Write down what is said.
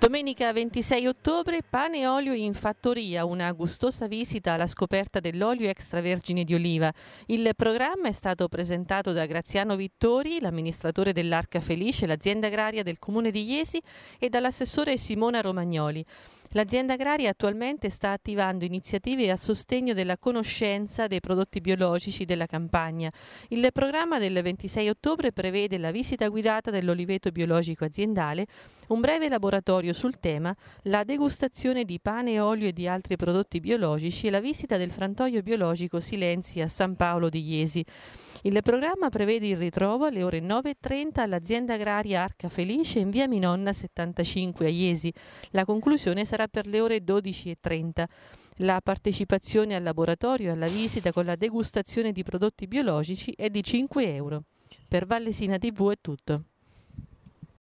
Domenica 26 ottobre, pane e olio in fattoria, una gustosa visita alla scoperta dell'olio extravergine di oliva. Il programma è stato presentato da Graziano Vittori, l'amministratore dell'Arca Felice, l'azienda agraria del comune di Iesi, e dall'assessore Simona Romagnoli. L'azienda agraria attualmente sta attivando iniziative a sostegno della conoscenza dei prodotti biologici della campagna. Il programma del 26 ottobre prevede la visita guidata dell'oliveto biologico aziendale, un breve laboratorio sul tema, la degustazione di pane, olio e di altri prodotti biologici e la visita del frantoio biologico Silenzi a San Paolo di Iesi. Il programma prevede il ritrovo alle ore 9.30 all'azienda agraria Arca Felice in via Minonna 75 a Iesi. La conclusione sarà per le ore 12.30 la partecipazione al laboratorio e alla visita con la degustazione di prodotti biologici è di 5 euro. Per Vallesina TV è tutto.